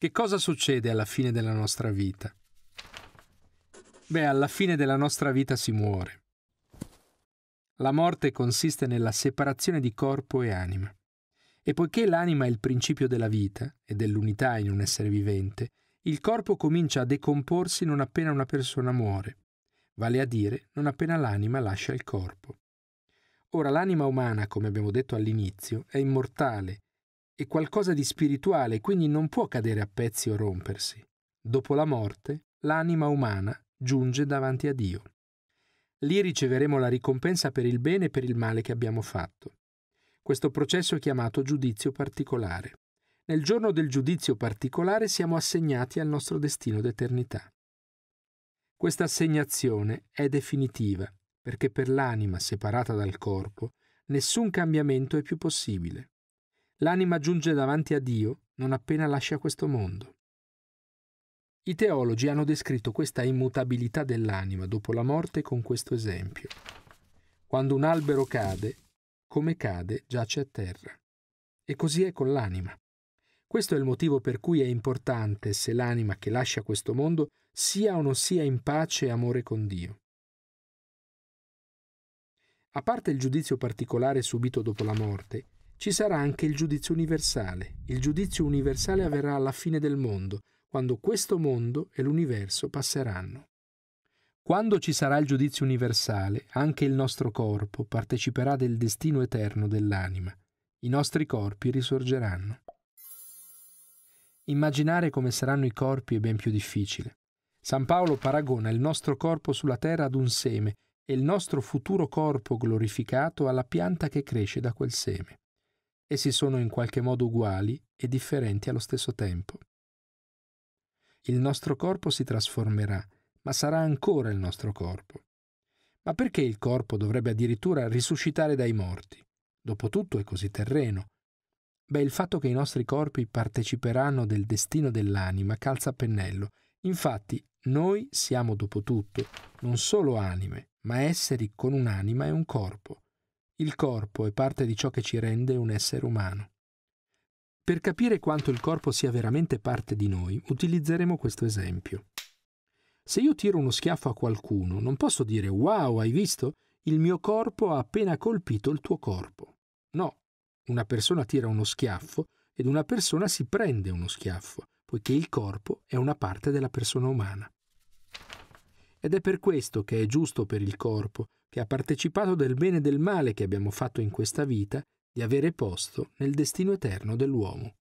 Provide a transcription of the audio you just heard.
Che cosa succede alla fine della nostra vita? Beh, alla fine della nostra vita si muore. La morte consiste nella separazione di corpo e anima. E poiché l'anima è il principio della vita e dell'unità in un essere vivente, il corpo comincia a decomporsi non appena una persona muore vale a dire non appena l'anima lascia il corpo. Ora l'anima umana, come abbiamo detto all'inizio, è immortale, è qualcosa di spirituale, quindi non può cadere a pezzi o rompersi. Dopo la morte, l'anima umana giunge davanti a Dio. Lì riceveremo la ricompensa per il bene e per il male che abbiamo fatto. Questo processo è chiamato giudizio particolare. Nel giorno del giudizio particolare siamo assegnati al nostro destino d'eternità. Questa assegnazione è definitiva, perché per l'anima separata dal corpo nessun cambiamento è più possibile. L'anima giunge davanti a Dio non appena lascia questo mondo. I teologi hanno descritto questa immutabilità dell'anima dopo la morte con questo esempio. Quando un albero cade, come cade, giace a terra. E così è con l'anima. Questo è il motivo per cui è importante se l'anima che lascia questo mondo sia o non sia in pace e amore con Dio. A parte il giudizio particolare subito dopo la morte, ci sarà anche il giudizio universale. Il giudizio universale avverrà alla fine del mondo, quando questo mondo e l'universo passeranno. Quando ci sarà il giudizio universale, anche il nostro corpo parteciperà del destino eterno dell'anima. I nostri corpi risorgeranno. Immaginare come saranno i corpi è ben più difficile. San Paolo paragona il nostro corpo sulla terra ad un seme e il nostro futuro corpo glorificato alla pianta che cresce da quel seme. Essi sono in qualche modo uguali e differenti allo stesso tempo. Il nostro corpo si trasformerà, ma sarà ancora il nostro corpo. Ma perché il corpo dovrebbe addirittura risuscitare dai morti? Dopotutto è così terreno, Beh, il fatto che i nostri corpi parteciperanno del destino dell'anima calza a pennello. Infatti, noi siamo dopo tutto non solo anime, ma esseri con un'anima e un corpo. Il corpo è parte di ciò che ci rende un essere umano. Per capire quanto il corpo sia veramente parte di noi, utilizzeremo questo esempio. Se io tiro uno schiaffo a qualcuno, non posso dire wow, hai visto? Il mio corpo ha appena colpito il tuo corpo. No, una persona tira uno schiaffo ed una persona si prende uno schiaffo, poiché il corpo è una parte della persona umana. Ed è per questo che è giusto per il corpo, che ha partecipato del bene e del male che abbiamo fatto in questa vita, di avere posto nel destino eterno dell'uomo.